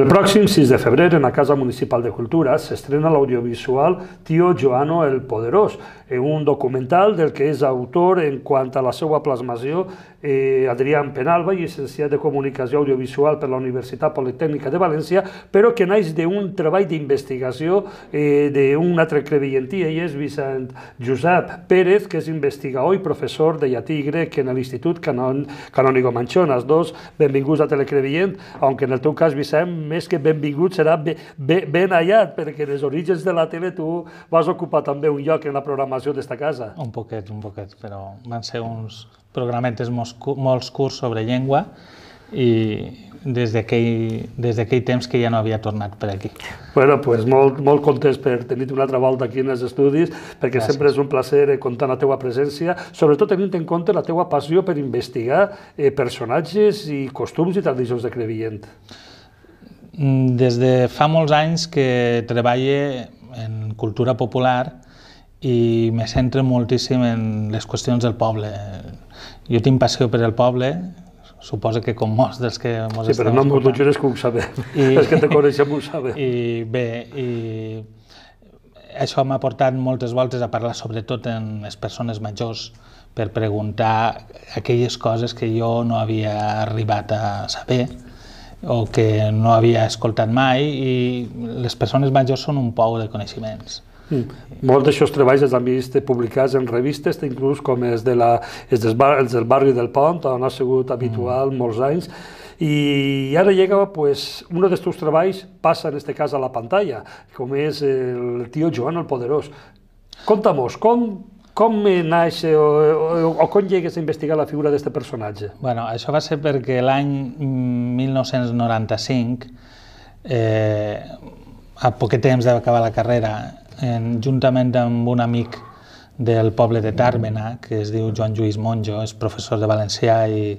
El pròxim 6 de febrer, en la Casa Municipal de Cultura, s'estrena l'audiovisual Tio Joano el Poderós, eh, un documental del que és autor en quant a la seva plasmació eh, Adrià Penalba, llicenciat de Comunicació Audiovisual per la Universitat Politècnica de València, però que naix d'un treball d'investigació eh, d'un altre crevillentí, ell és Vicent Josep Pérez, que és investigador i professor de llatí i grec en l'Institut Canón, Canónigo Manchón. Els dos, benvinguts a Telecrevient, aunque en el teu cas, Vicent, més que benvingut serà be, ben hallat, perquè en els orígens de la tele tu vas ocupar també un lloc en la programació d'esta casa. Un poquet, un poquet, però van ser uns programetes molts, curts sobre llengua i des d'aquell de temps que ja no havia tornat per aquí. bueno, pues molt, molt content per tenir-te una altra volta aquí en els estudis, perquè Gràcies. sempre és un plaer eh, comptar la teua presència, sobretot tenint en compte la teua passió per investigar eh, personatges i costums i tradicions de Crevillent. Mm, des de fa molts anys que treballe en cultura popular i me centre moltíssim en les qüestions del poble, jo tinc passió per el poble, suposa que com molts dels que mos Sí, però no m'ho jutges que ho sabem, I, és que te coneixem ho sabem. I bé, i això m'ha portat moltes voltes a parlar sobretot amb les persones majors per preguntar aquelles coses que jo no havia arribat a saber o que no havia escoltat mai i les persones majors són un pou de coneixements. Mm. Molts d'aquests treballs els han vist publicats en revistes, inclús com és, de la, és del, bar, del barri del Pont, on ha sigut habitual mm. molts anys, i ara llega pues, un dels teus treballs, passa en este cas a la pantalla, com és el tio Joan el Poderós. Contamos, com, com naix o, o, o com llegues a investigar la figura d'aquest personatge? Bueno, això va ser perquè l'any 1995, eh, a poc temps d'acabar la carrera, en, juntament amb un amic del poble de Tàrbena, que es diu Joan Lluís Monjo, és professor de valencià i,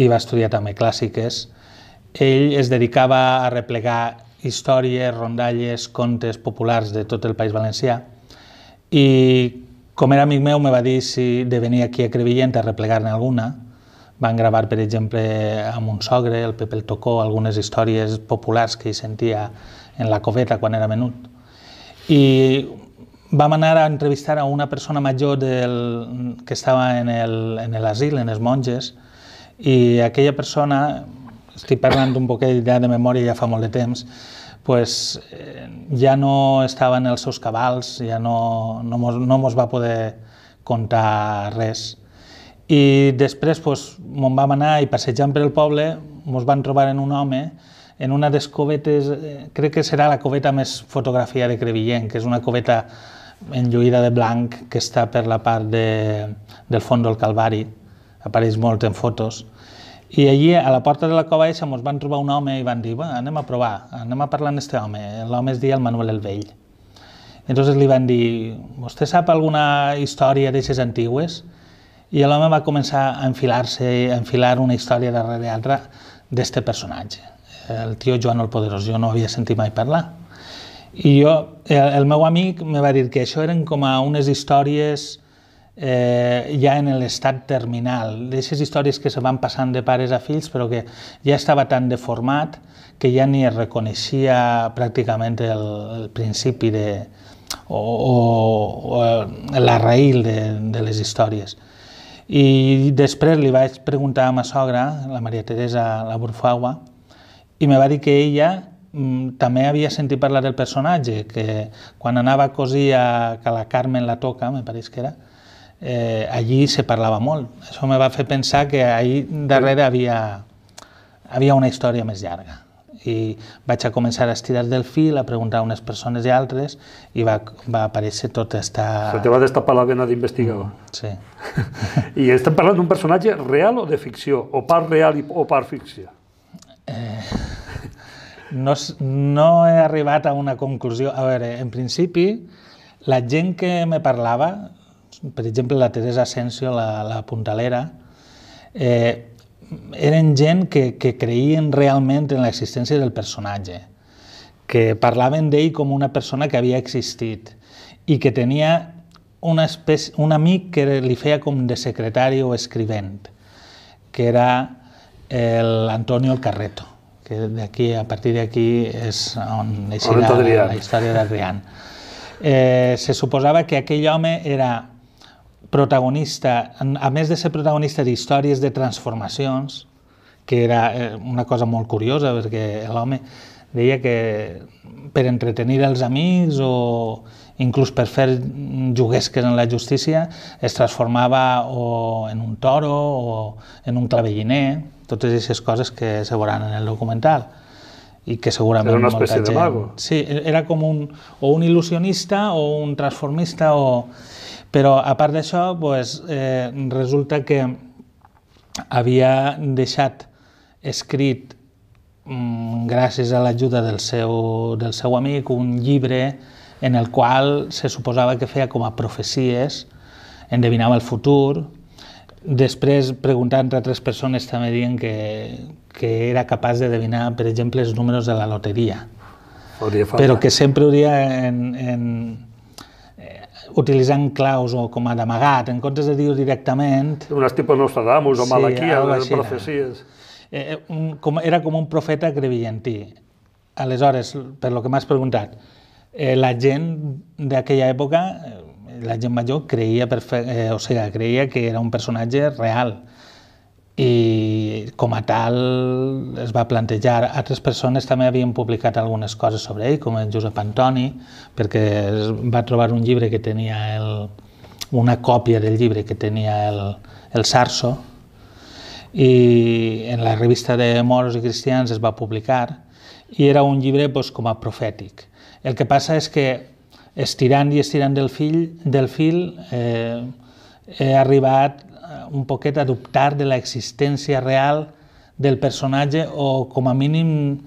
i va estudiar també clàssiques. Ell es dedicava a replegar històries, rondalles, contes populars de tot el País Valencià i com era amic meu, me va dir si de venir aquí a Crevillent a replegar-ne alguna. Van gravar, per exemple, amb un sogre, el Pepe el Tocó, algunes històries populars que hi sentia en la coveta quan era menut i vam anar a entrevistar a una persona major del, que estava en l'asil, en, en els monges, i aquella persona, estic parlant d'un poquet ja de memòria ja fa molt de temps, pues, eh, ja no estava en els seus cabals, ja no, no, mos, no mos va poder contar res. I després pues, me'n vam anar i passejant per el poble mos van trobar en un home en una de les covetes, eh, crec que serà la coveta més fotografia de Crevillent, que és una coveta enlluïda de blanc que està per la part de, del fons del Calvari, apareix molt en fotos, i allí a la porta de la cova eixa ens van trobar un home i van dir, anem a provar, anem a parlar amb aquest home, l'home es deia el Manuel el Vell. Entonces li van dir, vostè sap alguna història d'aixes antigues? I l'home va començar a enfilar-se, a enfilar una història darrere l'altra d'este personatge el tio Joan el Poderós, jo no havia sentit mai parlar. I jo, el, el meu amic me va dir que això eren com a unes històries eh, ja en l'estat terminal, d'aquestes històries que se van passant de pares a fills però que ja estava tan deformat que ja ni es reconeixia pràcticament el, el principi de, o, o, o l'arraïl de, de les històries. I després li vaig preguntar a ma sogra, la Maria Teresa la i me va dir que ella mm, també havia sentit parlar del personatge, que quan anava a cosir a, que la Carmen la toca, me pareix que era, eh, allí se parlava molt. Això me va fer pensar que ahí darrere havia, havia una història més llarga. I vaig a començar a estirar del fil, a preguntar a unes persones i altres, i va, va aparèixer tota esta... Se te va destapar la vena d'investigador. Mm, sí. I estem parlant d'un personatge real o de ficció? O part real i, o part ficció? Eh, no, no he arribat a una conclusió. A veure, en principi, la gent que me parlava, per exemple, la Teresa Asensio, la, la puntalera, eh, eren gent que, que creien realment en l'existència del personatge, que parlaven d'ell com una persona que havia existit i que tenia una espècie, un amic que li feia com de secretari o escrivent, que era el Antonio el Carreto, que aquí, a partir d'aquí és on eixirà la, la història d'Adrián. Eh, se suposava que aquell home era protagonista, a més de ser protagonista d'històries de transformacions, que era eh, una cosa molt curiosa, perquè l'home deia que per entretenir els amics o inclús per fer juguesques en la justícia es transformava o en un toro o en un clavelliner totes aquestes coses que se veuran en el documental i que segurament era una espècie gent... de mago. Sí, era com un, o un il·lusionista o un transformista o... Però a part d'això, pues, eh, resulta que havia deixat escrit mm, gràcies a l'ajuda del, seu, del seu amic un llibre en el qual se suposava que feia com a profecies, endevinava el futur, Després, preguntant a altres persones, també diuen que, que era capaç de devinar, per exemple, els números de la loteria. Però que sempre hauria en, en, eh, utilitzant claus o com a d'amagat, en comptes de dir directament... Unes tipus Nostradamus o Malaquia, sí, les eh, profecies. Eh, eh, un, com, era com un profeta crevillentí. Aleshores, per lo que m'has preguntat, eh, la gent d'aquella època la gent major creia, eh, o sigui, creia que era un personatge real i com a tal es va plantejar. Altres persones també havien publicat algunes coses sobre ell, com en Josep Antoni, perquè es va trobar un llibre que tenia el, una còpia del llibre que tenia el, el Sarso, i en la revista de Moros i Cristians es va publicar, i era un llibre doncs, com a profètic. El que passa és que estirant i estirant del fil, del fil eh, he arribat un poquet a dubtar de l'existència real del personatge o com a mínim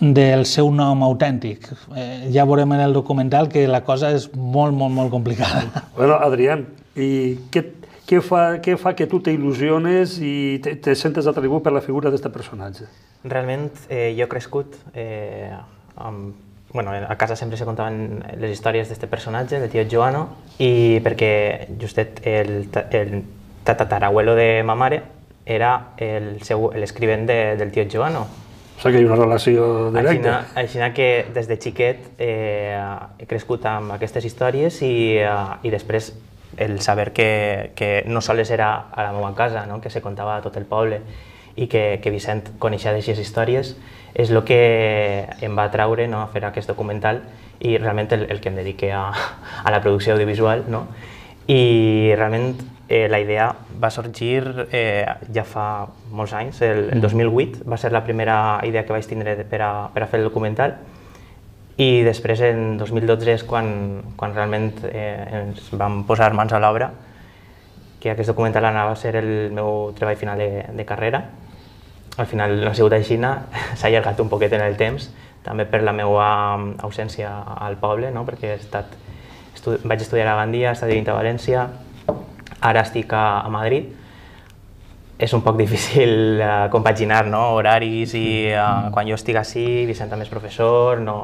del seu nom autèntic. Eh, ja veurem en el documental que la cosa és molt, molt, molt complicada. Bueno, Adrià, i què, què, fa, què fa que tu t'il·lusiones i te, te sentes atribut per la figura d'aquest personatge? Realment eh, jo he crescut eh, amb bueno, a casa sempre se contaven les històries d'aquest personatge, del tio Joano, i perquè justet el, el tatatarabuelo de ma mare era l'escrivent de, del tio Joano. O sigui que hi ha una relació directa. Aixina, així que des de xiquet eh, he crescut amb aquestes històries i, eh, i després el saber que, que no sols era a la meva casa, no? que se contava a tot el poble, i que, que Vicent coneixia d'aquestes històries, és el que em va atraure no, a fer aquest documental i realment el, el que em dediqué a, a la producció audiovisual. No? I realment eh, la idea va sorgir eh, ja fa molts anys, el, el 2008 mm. va ser la primera idea que vaig tindre per a, per a fer el documental i després en 2012 és quan, quan realment eh, ens vam posar mans a l'obra que aquest documental anava a ser el meu treball final de, de carrera al final no ha sigut així, s'ha allargat un poquet en el temps, també per la meva mm, ausència al poble, no? perquè he estat, estu vaig estudiar a Gandia, he estat vivint a València, ara estic a, a Madrid, és un poc difícil uh, compaginar no? horaris i uh, quan jo estic així, Vicent també és professor, no,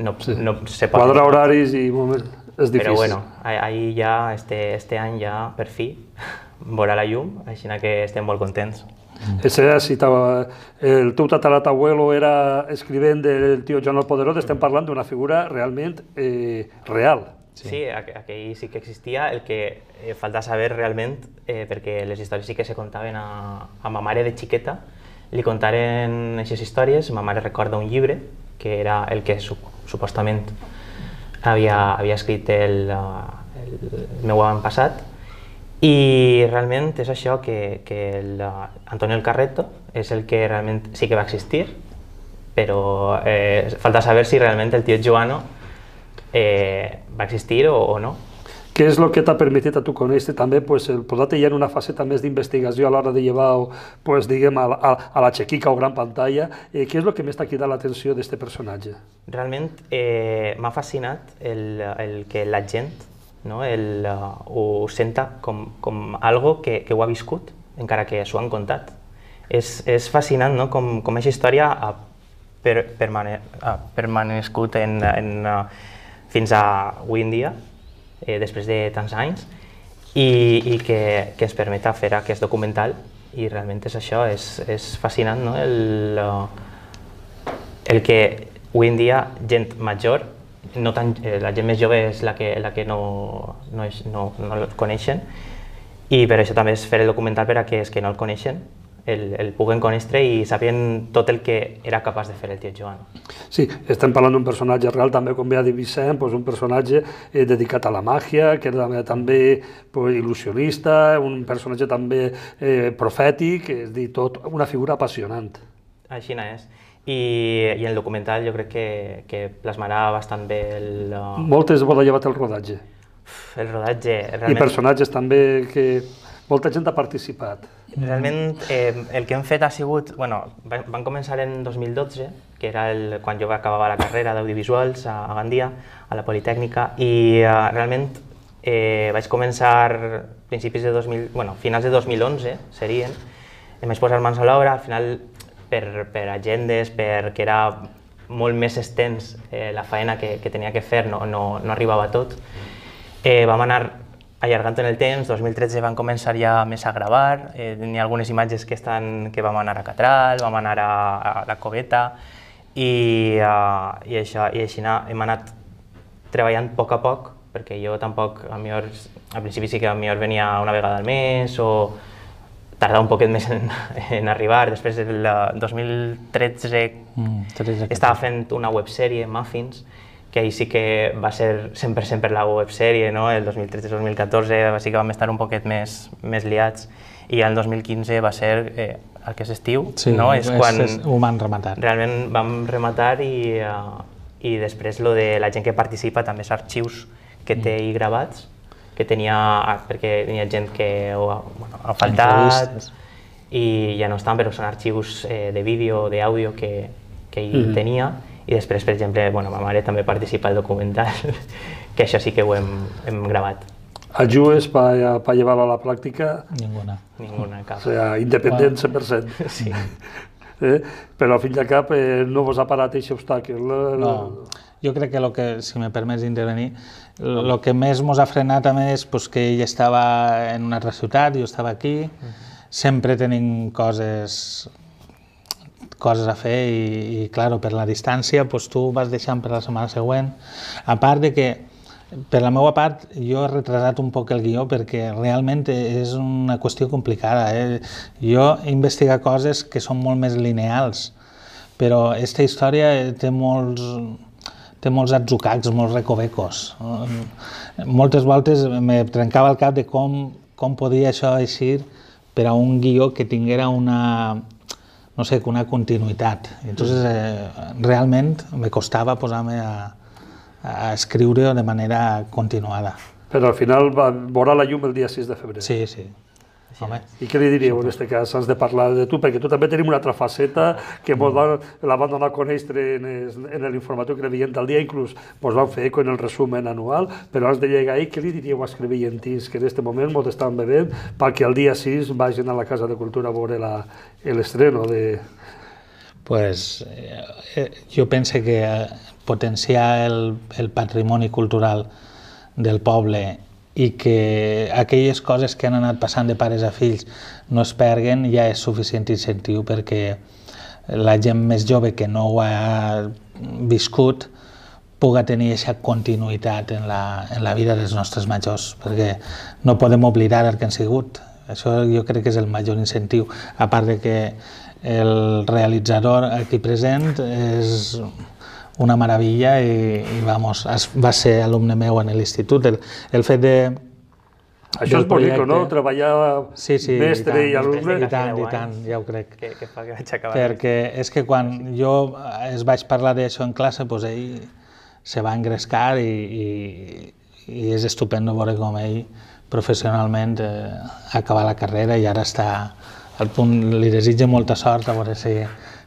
no, sí. no se pot... Quadra horaris i moment, és difícil. Però bueno, ahir ja, este, este any ja, per fi, veurà la llum, així que estem molt contents. Ese estaba El tu tatarat abuelo era escribiendo del tío Joan el estamos hablando de una figura realmente eh, real. Sí. sí, aquí sí que existía el que eh, falta saber realmente, eh, porque les historias sí que se contaban a, a mamare mare de chiqueta, le contaren esas historias, mamare mare un libre, que era el que su supuestamente había, había escrito el, el meu avantpassat, passat, i realment és això que, que l'Antonio El eh, Carreto és el que realment sí que va existir, però eh, falta saber si realment el tio Joano eh, va existir o, o no. Què és el que t'ha permetit a tu conèixer també, pues, el posat ja en una faceta més d'investigació a l'hora de llevar, pues, diguem, a, a, a la xequica o gran pantalla, eh, què és el que més t'ha cridat l'atenció d'aquest personatge? Realment eh, m'ha fascinat el, el que la gent no? El, uh, ho senta com, com algo que, que ho ha viscut, encara que s'ho han contat. És, és fascinant no? com, com aquesta història ha, per, permane, ha permanescut en, en, uh, fins a avui en dia, eh, després de tants anys, i, i que, que ens permeta fer aquest documental i realment és això, és, és fascinant no? el, uh, el que avui en dia gent major no tan, eh, la gent més jove és la que, la que no, no, és, no, no el coneixen i per això també és fer el documental per a que els que no el coneixen el, el puguen conèixer i sabien tot el que era capaç de fer el tio Joan. Sí, estem parlant d'un personatge real, també com ja ha dit Vicent, doncs un personatge eh, dedicat a la màgia, que era també pues, il·lusionista, un personatge també eh, profètic, és dir, tot una figura apassionant. Així és i, i el documental jo crec que, que plasmarà bastant bé el... Eh, Moltes vol llevat el rodatge. Uf, el rodatge, eh, realment... I personatges també que molta gent ha participat. Realment eh, el que hem fet ha sigut, bueno, van començar en 2012, que era el, quan jo acabava la carrera d'audiovisuals a, a Gandia, a la Politècnica, i eh, realment eh, vaig començar principis de 2000, bueno, finals de 2011 serien, em vaig posar mans a l'obra, al final per, per agendes, perquè era molt més extens eh, la feina que, que tenia que fer, no, no, no arribava tot. Eh, vam anar allargant en el temps, 2013 van començar ja més a gravar, eh, hi ha algunes imatges que, estan, que vam anar a Catral, vam anar a, a la Coveta, i, uh, i, això, i així hem anat treballant a poc a poc, perquè jo tampoc, a millor, al principi sí que a millor venia una vegada al mes o, tardar un poquet més en, en arribar. Després, el 2013, eh, mm, 13, estava fent una websèrie, Muffins, que ahir sí que va ser sempre, sempre la websèrie, no? el 2013-2014 sí que vam estar un poquet més, més liats i el 2015 va ser eh, aquest estiu, sí, no? és, és quan és, ho van rematar. realment vam rematar i, uh, i després lo de la gent que participa també és arxius que té mm. gravats que tenia, ah, perquè tenia gent que ho ha, bueno, ha faltat i ja no estan, però són arxius eh, de vídeo, d'àudio que, que hi mm -hmm. tenia i després, per exemple, bueno, ma mare també participa al documental, que això sí que ho hem, hem gravat. El Ajudes para, llevar llevarlo a la pràctica? Ninguna. Ninguna, cap. O sea, independent 100%. Sí. Eh? Però, fill fin de cap, eh, no vos ha parat aquest obstacle. No jo crec que, lo que si me permets intervenir, el que més ens ha frenat també és pues, que ell estava en una altra ciutat, jo estava aquí, mm -hmm. sempre tenim coses coses a fer i, i clar, per la distància pues, tu vas deixant per la setmana següent. A part de que per la meva part, jo he retrasat un poc el guió perquè realment és una qüestió complicada. Eh? Jo he investigat coses que són molt més lineals, però aquesta història té molts, té molts atzucacs, molts recovecos. Moltes voltes me trencava el cap de com, com podia això eixir per a un guió que tinguera una, no sé, una continuïtat. I entonces, eh, realment me costava posar-me a, a escriure de manera continuada. Però al final va veure la llum el dia 6 de febrer. Sí, sí. Home. I què li diríeu en aquest cas? Has de parlar de tu, perquè tu també tenim una altra faceta que mos mm. van, la van donar a conèixer en, en l'informatiu que creient del dia, inclús pues, van fer eco en el resumen anual, però has de llegar ahir, què li diríeu als crevillentins que en aquest moment mos estan bevent perquè el dia 6 vagin a la Casa de Cultura a veure l'estreno de... Pues, eh, jo penso que potenciar el, el patrimoni cultural del poble i que aquelles coses que han anat passant de pares a fills no es perguen ja és suficient incentiu perquè la gent més jove que no ho ha viscut puga tenir aquesta continuïtat en la, en la vida dels nostres majors, perquè no podem oblidar el que han sigut. Això jo crec que és el major incentiu, a part de que el realitzador aquí present és una meravella i, i vamos, es, va ser alumne meu en l'institut. El, el fet de, això és bonic, no? Treballar sí, sí, mestre i, i alumne. I tant, i tant, ja ho crec. Que, que fa que vaig acabar. Perquè és que quan sí. jo es vaig parlar d'això en classe, doncs ell se va engrescar i, i, i és estupendo veure com ell professionalment eh, acabar la carrera i ara està al punt, li desitja molta sort a veure si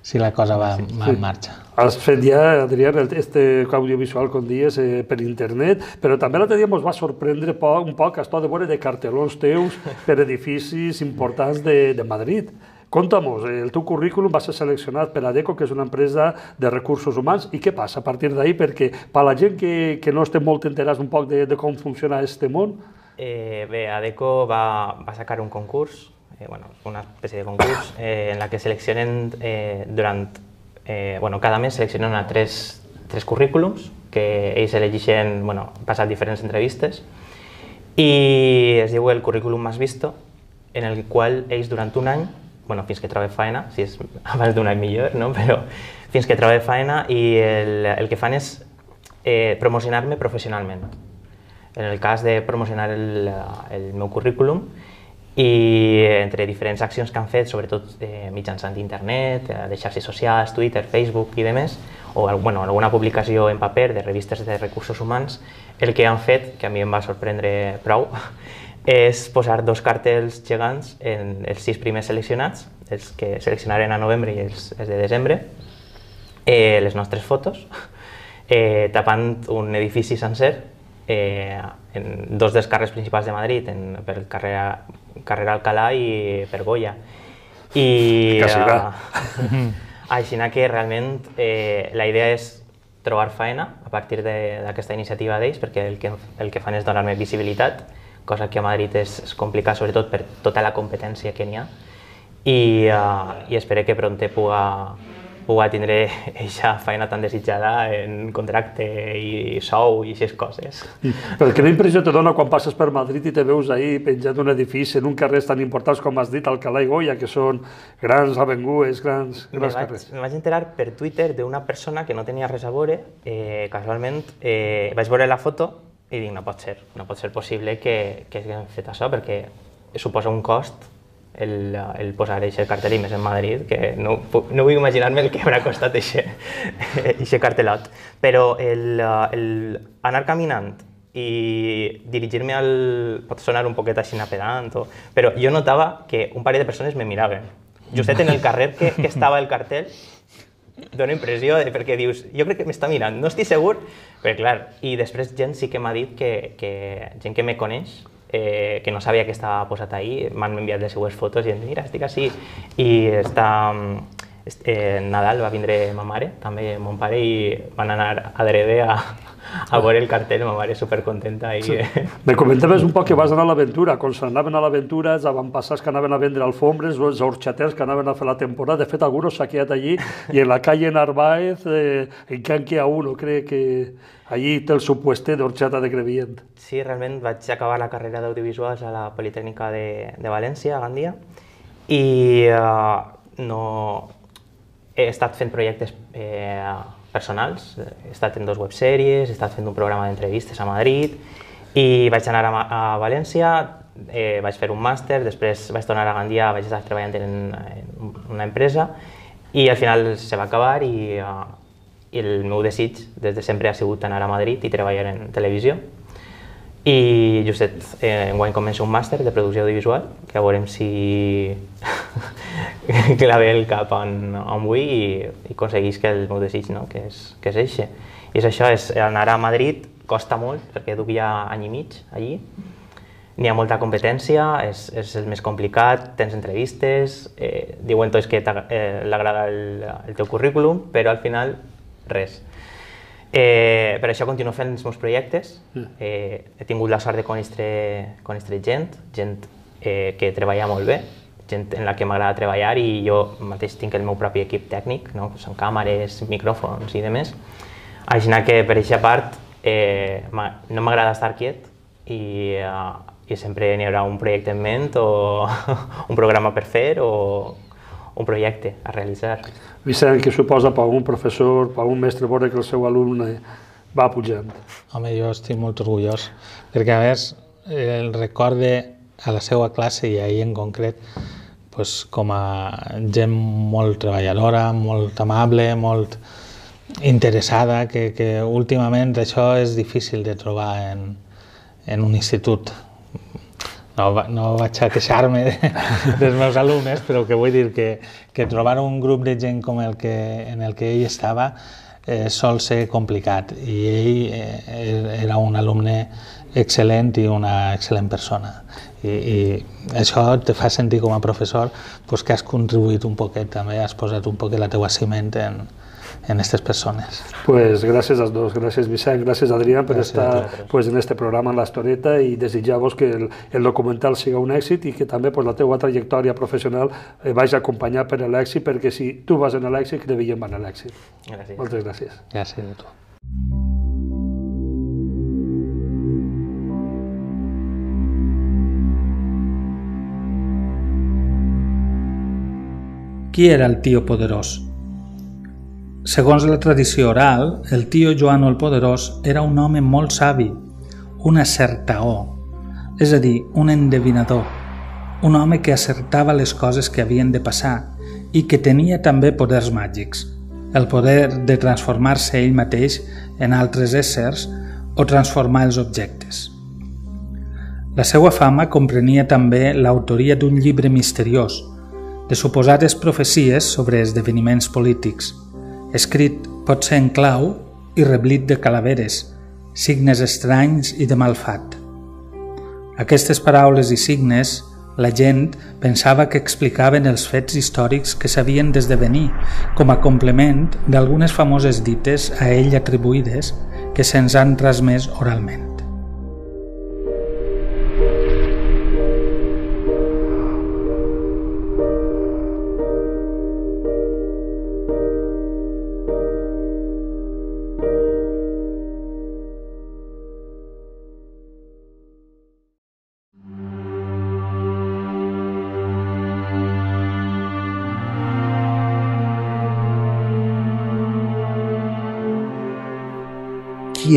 si la cosa va, sí, va sí. en marxa. Has fet ja, Adrián, este audiovisual con dies eh, per internet, però també l'altre dia ens va sorprendre poc, un poc això de veure de cartelons teus per edificis importants de, de Madrid. Conta'm-nos, eh, el teu currículum va ser seleccionat per ADECO, que és una empresa de recursos humans, i què passa a partir d'ahir? Perquè per la gent que, que no estem molt enterats un poc de, de com funciona aquest món... Eh, bé, ADECO va, va sacar un concurs eh, bueno, una especie de concurs eh, en la que seleccionen eh, durant... Eh, bueno, cada mes seleccionen a tres, tres currículums que ells elegeixen, bueno, passat diferents entrevistes i es diu el currículum més visto, en el qual ells durant un any, bueno, fins que trobe faena, si és abans d'un any millor, no? però fins que trobe faena i el, el que fan és eh, promocionar-me professionalment. En el cas de promocionar el, el meu currículum, i entre diferents accions que han fet, sobretot eh, mitjançant internet, eh, de xarxes socials, Twitter, Facebook i demés, o bueno, alguna publicació en paper de revistes de recursos humans, el que han fet, que a mi em va sorprendre prou, és posar dos cartells gegants en els sis primers seleccionats, els que seleccionaren a novembre i els, els de desembre, eh, les nostres fotos, eh, tapant un edifici sencer eh, en dos dels carrers principals de Madrid, en, per el carrer, carrer Alcalá i per Goya. I, uh, així que realment eh, la idea és trobar feina a partir d'aquesta de, iniciativa d'ells, perquè el que, el que fan és donar-me visibilitat, cosa que a Madrid és, és complicat, sobretot per tota la competència que n'hi ha, i, uh, i espero que prompte puga, poder tindre aquesta feina tan desitjada en contracte i sou i aquestes coses. I, però quina impressió te dona quan passes per Madrid i te veus ahir penjat un edifici en un carrer tan importants com has dit, Alcalá i Goya, que són grans avengues, grans, grans me carrers. Vaig, me vaig enterar per Twitter d'una persona que no tenia res a veure, eh, casualment eh, vaig veure la foto i dic, no pot ser, no pot ser possible que, que haguem fet això perquè suposa un cost el, el posar aquest cartell més en Madrid, que no, no vull imaginar-me el que haurà costat aquest cartellot. Però el, el anar caminant i dirigir-me al... pot sonar un poquet així pedant, o... però jo notava que un parell de persones me miraven. Justet en el carrer que, que estava el cartell, dona impressió, de, perquè dius, jo crec que m'està mirant, no estic segur, però clar, i després gent sí que m'ha dit que, que gent que me coneix, Eh, que no sabía que estaba posada pues, ahí, me han enviado de fotos y dicen, mira, estic així. y está. Mm, eh, Nadal va vindre ma mare, també mon pare, i van anar a Drede a, a ah. veure el cartell, ma mare supercontenta. I... Sí. Me comentaves un poc que vas anar a l'aventura, quan s'anaven a l'aventura, els avantpassats que anaven a vendre alfombres, els orxaters que anaven a fer la temporada, de fet algú s'ha quedat allí, i en la calle Narváez, eh, en Canqui a uno, crec que allí té el seu d'orxata de Crevient. Sí, realment vaig acabar la carrera d'audiovisuals a la Politécnica de, de València, a Gandia, i eh, no, he estat fent projectes eh, personals, he estat en dos websèries, he estat fent un programa d'entrevistes a Madrid i vaig anar a, a València, eh, vaig fer un màster, després vaig tornar a Gandia, vaig estar treballant en, en una empresa i al final se va acabar i, eh, i el meu desig des de sempre ha sigut anar a Madrid i treballar en televisió. I justet, eh, enguany començo un màster de producció audiovisual, que veurem si, clave el cap en, en Wii i, i aconseguís que el meu desig, no? que, és, que és eixe. I és això, és anar a Madrid costa molt, perquè duc ja any i mig allí, n'hi ha molta competència, és, és el més complicat, tens entrevistes, eh, diuen tots que eh, el, el teu currículum, però al final res. Eh, per això continuo fent els meus projectes. Mm. Eh, he tingut la sort de conèixer, conèixer gent, gent eh, que treballa molt bé, gent en la que m'agrada treballar i jo mateix tinc el meu propi equip tècnic, no? que són càmeres, micròfons i demés. Així que per aquesta part eh, no m'agrada estar quiet i, eh, i sempre n'hi haurà un projecte en ment o un programa per fer o un projecte a realitzar. Vicent, que suposa per un professor, per un mestre veure que el seu alumne va pujant? Home, jo estic molt orgullós, perquè a més el record de a la seva classe i ahir en concret pues, com a gent molt treballadora, molt amable, molt interessada, que, que últimament això és difícil de trobar en, en un institut. No, no vaig a queixar-me de, dels meus alumnes, però que vull dir que, que trobar un grup de gent com el que, en el que ell estava eh, sol ser complicat i ell eh, era un alumne excel·lent i una excel·lent persona. I, i això te fa sentir com a professor pues, que has contribuït un poquet també, has posat un poquet la teua ciment en, en estas personas. Pues gracias a los dos, gracias Vicente, gracias Adrián por gracias estar pues, en este programa en La Estoreta y desitjamos que el, el documental siga un èxit i que també pues, la teua trajectòria professional eh, vagi acompanyar per a l'èxit perquè si tu vas en l'èxit, que va en l'èxit. Moltes gràcies. Gràcies a tu. Qui era el tio poderós? Segons la tradició oral, el tio Joan el Poderós era un home molt savi, un acertaó, és a dir, un endevinador, un home que acertava les coses que havien de passar i que tenia també poders màgics, el poder de transformar-se ell mateix en altres éssers o transformar els objectes. La seva fama comprenia també l'autoria d'un llibre misteriós, de suposades profecies sobre esdeveniments polítics – escrit pot ser en clau i reblit de calaveres, signes estranys i de malfat. Aquestes paraules i signes la gent pensava que explicaven els fets històrics que s'havien d'esdevenir com a complement d'algunes famoses dites a ell atribuïdes que se'ns han transmès oralment.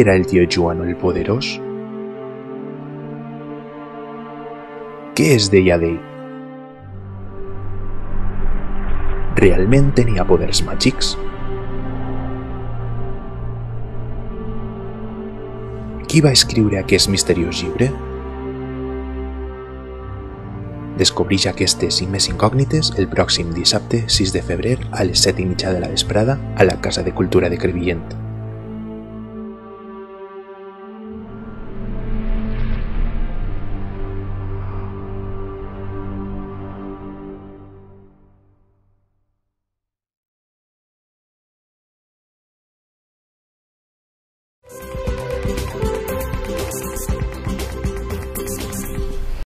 era el tío Yuano el poderoso? ¿Qué es de Yadei? ni a poderes a Qui va escriure libre misterioso ya que este y mes incógnites el próximo dissabte 6 de febrero a las 7 de la vesprada a la Casa de Cultura de Crevillent.